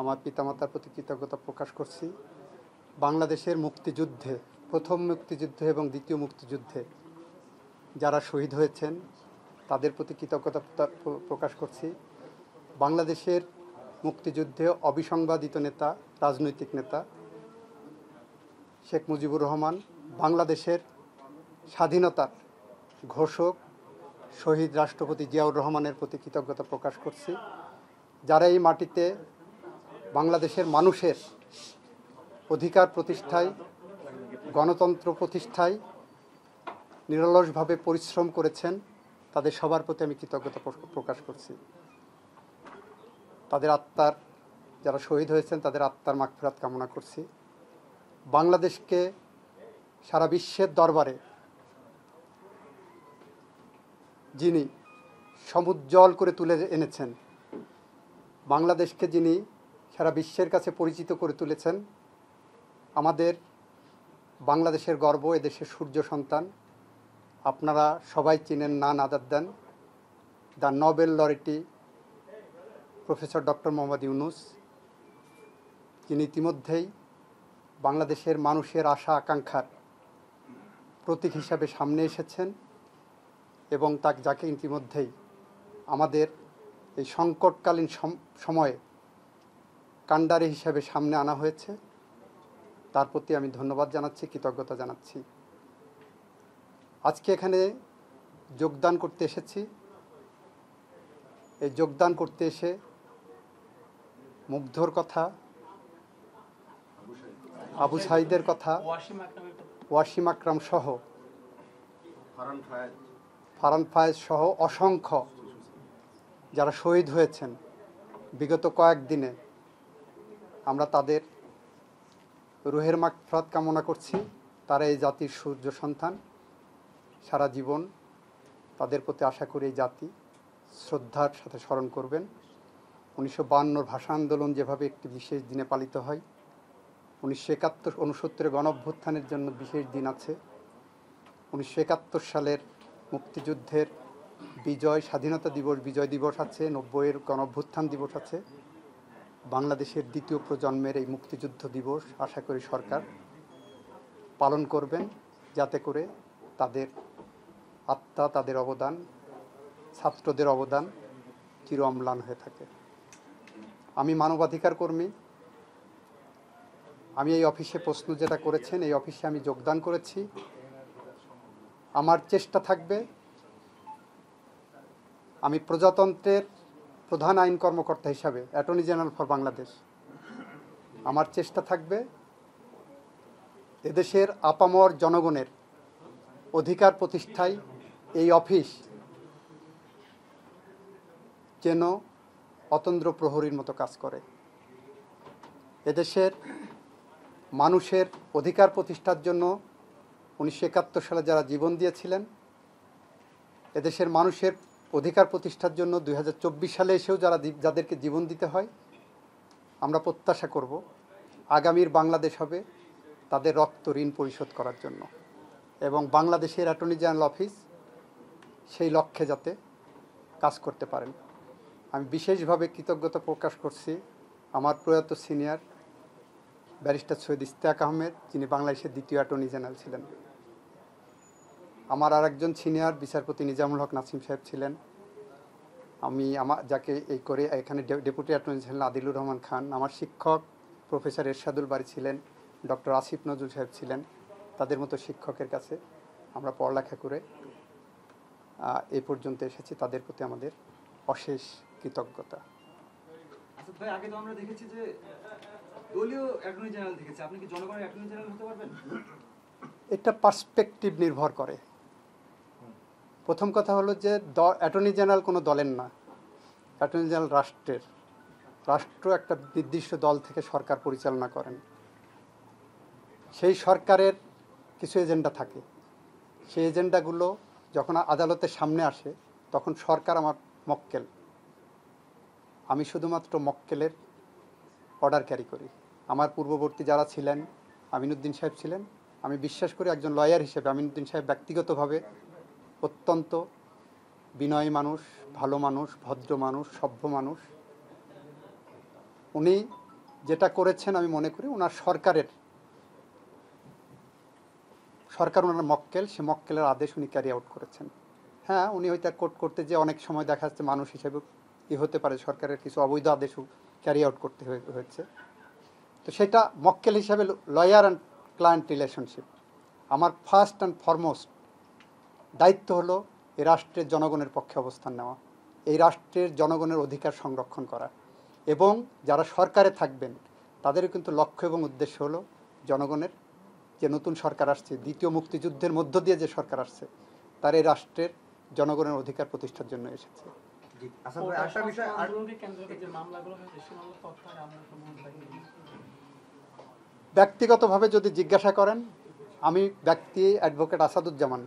আমার পিতামাতার প্রতি কৃতজ্ঞতা প্রকাশ করছি বাংলাদেশের মুক্তিযুদ্ধে প্রথম মুক্তিযুদ্ধে এবং দ্বিতীয় মুক্তিযুদ্ধে যারা শহীদ হয়েছেন তাদের প্রতি কৃতজ্ঞতা প্রকাশ করছি বাংলাদেশের মুক্তিযুদ্ধে অবিসংবাদিত নেতা রাজনৈতিক নেতা শেখ মুজিবুর রহমান বাংলাদেশের স্বাধীনতার ঘোষক শহীদ রাষ্ট্রপতি জিয়াউর রহমানের প্রতি কৃতজ্ঞতা প্রকাশ করছি যারা এই মাটিতে বাংলাদেশের মানুষের অধিকার প্রতিষ্ঠায় গণতন্ত্র প্রতিষ্ঠায় নিরলসভাবে পরিশ্রম করেছেন তাদের সবার প্রতি আমি কৃতজ্ঞতা প্রকাশ করছি তাদের আত্মার যারা শহীদ হয়েছেন তাদের আত্মার মাগফিরাত কামনা করছি বাংলাদেশকে সারা বিশ্বের দরবারে যিনি সমুজ্জ্বল করে তুলে এনেছেন বাংলাদেশকে যিনি সারা বিশ্বের কাছে পরিচিত করে তুলেছেন আমাদের বাংলাদেশের গর্ব এদেশের সূর্য সন্তান আপনারা সবাই চিনেন none other than the Nobel laureate professor doctor Mohammad Yunus তিনি ইতিমধ্যেই বাংলাদেশের মানুষের আশা আকাঙ্ক্ষার প্রতীক হিসাবে সামনে এসেছেন এবং তাকে যাকে ইতিমধ্যেই আমাদের এই সংকটকালীন সময়ে কাণ্ডারি হিসাবে সামনে আনা হয়েছে তার প্রতি আমি ধন্যবাদ জানাচ্ছি কৃতজ্ঞতা জানাচ্ছি আজকে এখানে যোগদান করতে এসেছি এই যোগদান করতে এসে মুগ্ধর কথা আবু সাইদের কথা ওয়াসিম আকরাম সহ ফারান ফায়েজ সহ অসংখ্য যারা শহীদ হয়েছেন বিগত কয়েক দিনে আমরা তাদের রুহের মাগফরাত কামনা করছি তারা এই জাতির সূর্য সন্তান সারা জীবন তাদের প্রতি আশা করি এই জাতি শ্রদ্ধার সাথে স্মরণ করবেন উনিশশো বান্নর ভাষা আন্দোলন যেভাবে একটি বিশেষ দিনে পালিত হয় উনিশশো একাত্তর উনসত্তরের গণভ্যুত্থানের জন্য বিশেষ দিন আছে উনিশশো একাত্তর সালের মুক্তিযুদ্ধের বিজয় স্বাধীনতা দিবস বিজয় দিবস আছে নব্বইয়ের গণভ্যুত্থান দিবস আছে বাংলাদেশের দ্বিতীয় প্রজন্মের এই মুক্তিযুদ্ধ দিবস আশা করি সরকার পালন করবেন যাতে করে তাদের আত্মা তাদের অবদান ছাত্রদের অবদান চির অম্লান হয়ে থাকে আমি মানবাধিকার কর্মী আমি এই অফিসে প্রশ্ন যেটা করেছেন এই অফিসে আমি যোগদান করেছি আমার চেষ্টা থাকবে আমি প্রজাতন্ত্রের প্রধান আইন কর্মকর্তা হিসাবে অ্যাটর্নি জেনারেল ফর বাংলাদেশ আমার চেষ্টা থাকবে এদেশের আপামর জনগণের অধিকার প্রতিষ্ঠায় এই অফিস যেন অতন্দ্র প্রহরীর মতো কাজ করে এদেশের মানুষের অধিকার প্রতিষ্ঠার জন্য উনিশশো সালে যারা জীবন দিয়েছিলেন এদেশের মানুষের অধিকার প্রতিষ্ঠার জন্য দুই সালে এসেও যারা যাদেরকে জীবন দিতে হয় আমরা প্রত্যাশা করব আগামীর বাংলাদেশ হবে তাদের রক্ত ঋণ পরিশোধ করার জন্য এবং বাংলাদেশের অ্যাটর্নি জেনারেল অফিস সেই লক্ষ্যে যাতে কাজ করতে পারেন আমি বিশেষভাবে কৃতজ্ঞতা প্রকাশ করছি আমার প্রয়াত সিনিয়র ব্যারিস্টার সৈয়দ ইস্তাক আহমেদ যিনি বাংলাদেশের দ্বিতীয় অ্যাটর্নি জেনারেল ছিলেন আমার আর একজন সিনিয়র বিচারপতি নিজামুল হক নাসিম সাহেব ছিলেন আমি আমার যাকে এই করে এখানে ডেপুটি অ্যাটর্নি ছিলেন আদিলুর রহমান খান আমার শিক্ষক প্রফেসর এরশাদুল বাড়ি ছিলেন ডক্টর আসিফ নজরুল সাহেব ছিলেন তাদের মতো শিক্ষকের কাছে আমরা পড়ালেখা করে এ পর্যন্ত এসেছি তাদের প্রতি আমাদের অশেষ কৃতজ্ঞতা আচ্ছা এটা পার্সপেক্টিভ নির্ভর করে প্রথম কথা হলো যে অ্যাটর্নি জেনারেল কোনো দলের না অ্যাটর্নি জেনারেল রাষ্ট্রের রাষ্ট্র একটা নির্দিষ্ট দল থেকে সরকার পরিচালনা করেন সেই সরকারের কিছু এজেন্ডা থাকে সেই এজেন্ডাগুলো যখন আদালতের সামনে আসে তখন সরকার আমার মক্কেল আমি শুধুমাত্র মক্কেলের অর্ডার ক্যারি করি আমার পূর্ববর্তী যারা ছিলেন আমিনুদ্দিন সাহেব ছিলেন আমি বিশ্বাস করি একজন লয়ার হিসেবে আমিনুদ্দিন সাহেব ব্যক্তিগতভাবে অত্যন্ত বিনয় মানুষ ভালো মানুষ ভদ্র মানুষ সভ্য মানুষ উনি যেটা করেছেন আমি মনে করি ওনার সরকারের সরকার ওনার মক্কেল সে মক্কেলের আদেশ উনি ক্যারি আউট করেছেন হ্যাঁ উনি হয়তো কোর্ট করতে যে অনেক সময় দেখা যাচ্ছে মানুষ হিসেবে ই হতে পারে সরকারের কিছু অবৈধ আদেশও ক্যারি আউট করতে হয়েছে তো সেটা মক্কেল হিসাবে লয়ার অ্যান্ড ক্লায়েন্ট রিলেশনশিপ আমার ফার্স্ট অ্যান্ড ফরমোস্ট দায়িত্ব হলো এই রাষ্ট্রের জনগণের পক্ষে অবস্থান নেওয়া এই রাষ্ট্রের জনগণের অধিকার সংরক্ষণ করা এবং যারা সরকারে থাকবেন তাদেরও কিন্তু লক্ষ্য এবং উদ্দেশ্য হল জনগণের যে নতুন সরকার আসছে দ্বিতীয় মুক্তিযুদ্ধের মধ্য দিয়ে যে সরকার আসছে তার এই রাষ্ট্রের জনগণের অধিকার প্রতিষ্ঠার জন্য এসেছে ব্যক্তিগতভাবে যদি জিজ্ঞাসা করেন আমি ব্যক্তি অ্যাডভোকেট আসাদুজ্জামান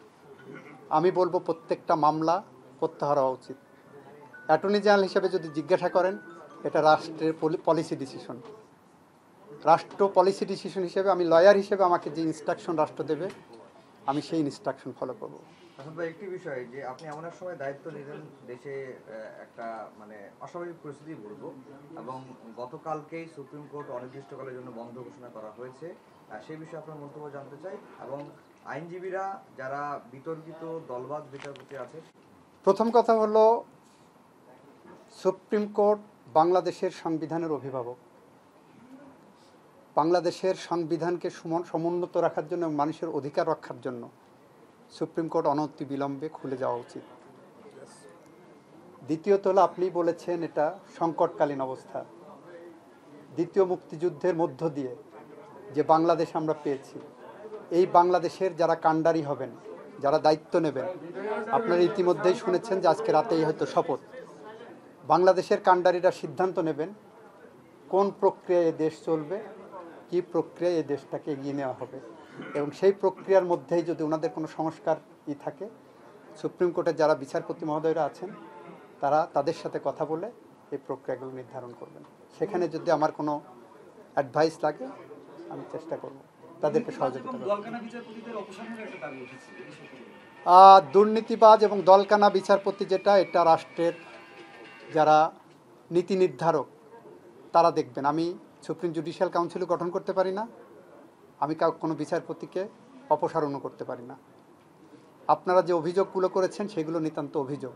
আমি বলবো প্রত্যেকটা মামলা প্রত্যাহার হওয়া উচিত অ্যাটর্নি জেনারেল হিসেবে যদি জিজ্ঞাসা করেন এটা রাষ্ট্রের পলিসি ডিসিশন রাষ্ট্র পলিসি ডিসিশন হিসেবে আমি লয়ার হিসেবে আমাকে যে ইনস্ট্রাকশন রাষ্ট্র দেবে আমি সেই ইনস্ট্রাকশন ফলো করবো একটি বিষয় যে আপনি এমন এক সময় দায়িত্ব নিলেন দেশে একটা মানে অস্বাভাবিক পরিস্থিতি বলবো এবং গতকালকেই সুপ্রিম কোর্ট অনির্দিষ্টকালের জন্য বন্ধ ঘোষণা করা হয়েছে সেই বিষয়ে আপনার মন্তব্য জানতে চাই এবং আইনজীবীরা যারা বিতর্কিত দলবাদ বিচারপতি আছে প্রথম কথা হলো সুপ্রিম কোর্ট বাংলাদেশের সংবিধানের অভিভাবক বাংলাদেশের সংবিধানকে সমুন্নত রাখার জন্য মানুষের অধিকার রক্ষার জন্য সুপ্রিম কোর্ট অনতি বিলম্বে খুলে যাওয়া উচিত দ্বিতীয়ত হলো আপনি বলেছেন এটা সংকটকালীন অবস্থা দ্বিতীয় মুক্তিযুদ্ধের মধ্য দিয়ে যে বাংলাদেশ আমরা পেয়েছি এই বাংলাদেশের যারা কাণ্ডারি হবেন যারা দায়িত্ব নেবেন আপনারা ইতিমধ্যেই শুনেছেন যে আজকে রাতেই হয়তো শপথ বাংলাদেশের কাণ্ডারিরা সিদ্ধান্ত নেবেন কোন প্রক্রিয়ায় দেশ চলবে কি প্রক্রিয়ায় এই দেশটাকে এগিয়ে নেওয়া হবে এবং সেই প্রক্রিয়ার মধ্যেই যদি ওনাদের কোনো সংস্কার ই থাকে সুপ্রিম কোর্টের যারা বিচারপতি মহোদয়রা আছেন তারা তাদের সাথে কথা বলে এই প্রক্রিয়াগুলো নির্ধারণ করবেন সেখানে যদি আমার কোনো অ্যাডভাইস লাগে আমি চেষ্টা করব তাদেরকে সহযোগিতা দুর্নীতিবাজ এবং দলকানা বিচারপতি যেটা এটা রাষ্ট্রের যারা নীতি নির্ধারক তারা দেখবেন আমি সুপ্রিম জুডিশিয়াল কাউন্সিল গঠন করতে পারি না আমি কাউ কোনো বিচারপতিকে অপসারণও করতে পারি না আপনারা যে অভিযোগগুলো করেছেন সেগুলো নিতান্ত অভিযোগ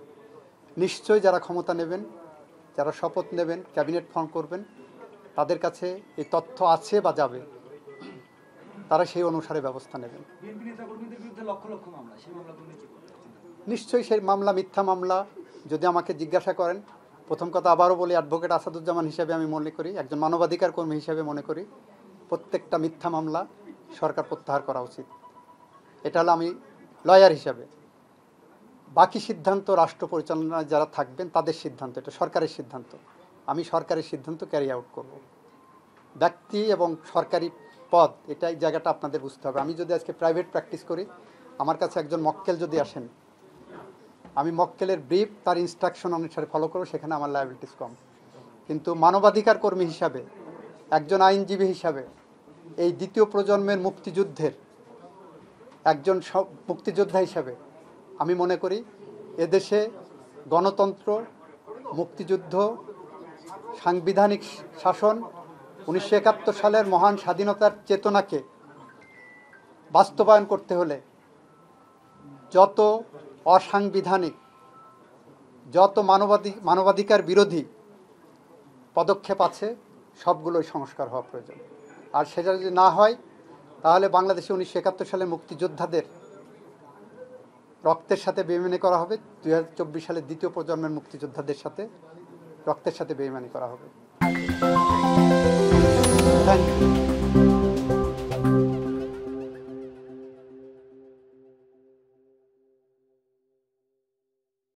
নিশ্চয়ই যারা ক্ষমতা নেবেন যারা শপথ নেবেন ক্যাবিনেট ফর্ম করবেন তাদের কাছে এই তথ্য আছে বা যাবে তারা সেই অনুসারে ব্যবস্থা নেবেন নিশ্চয়ই সেই মামলা মিথ্যা মামলা যদি আমাকে জিজ্ঞাসা করেন প্রথম কথা আবারও বলি অ্যাডভোকেট আসাদুজ্জামান হিসেবে আমি মনে করি একজন মানবাধিকার কর্মী হিসেবে মনে করি প্রত্যেকটা মিথ্যা মামলা সরকার প্রত্যাহার করা উচিত এটা হলো আমি লয়ার হিসাবে বাকি সিদ্ধান্ত রাষ্ট্র পরিচালনায় যারা থাকবেন তাদের সিদ্ধান্ত এটা সরকারের সিদ্ধান্ত আমি সরকারের সিদ্ধান্ত ক্যারি আউট করব ব্যক্তি এবং সরকারি পদ এটাই জায়গাটা আপনাদের বুঝতে হবে আমি যদি আজকে প্রাইভেট প্র্যাকটিস করি আমার কাছে একজন মক্কেল যদি আসেন আমি মক্কেলের ব্রিফ তার ইনস্ট্রাকশন অনুসারে ফলো করব সেখানে আমার লাইবিলিটিস কম কিন্তু মানবাধিকার কর্মী হিসাবে একজন আইনজীবী হিসাবে এই দ্বিতীয় প্রজন্মের মুক্তিযুদ্ধের একজন মুক্তিযোদ্ধা হিসাবে আমি মনে করি এদেশে গণতন্ত্র মুক্তিযুদ্ধ সাংবিধানিক শাসন উনিশশো একাত্তর সালের মহান স্বাধীনতার চেতনাকে বাস্তবায়ন করতে হলে যত অসাংবিধানিক যত মানবাধি মানবাধিকার বিরোধী পদক্ষেপ আছে সবগুলোই সংস্কার হওয়া প্রয়োজন আর সেটা যদি না হয় তাহলে বাংলাদেশে উনিশশো একাত্তর সালে মুক্তিযোদ্ধাদের রক্তের সাথে বেমানি করা হবে দুই সালে দ্বিতীয় প্রজন্মের মুক্তিযোদ্ধাদের সাথে রক্তের সাথে বেইমানি করা হবে 你看。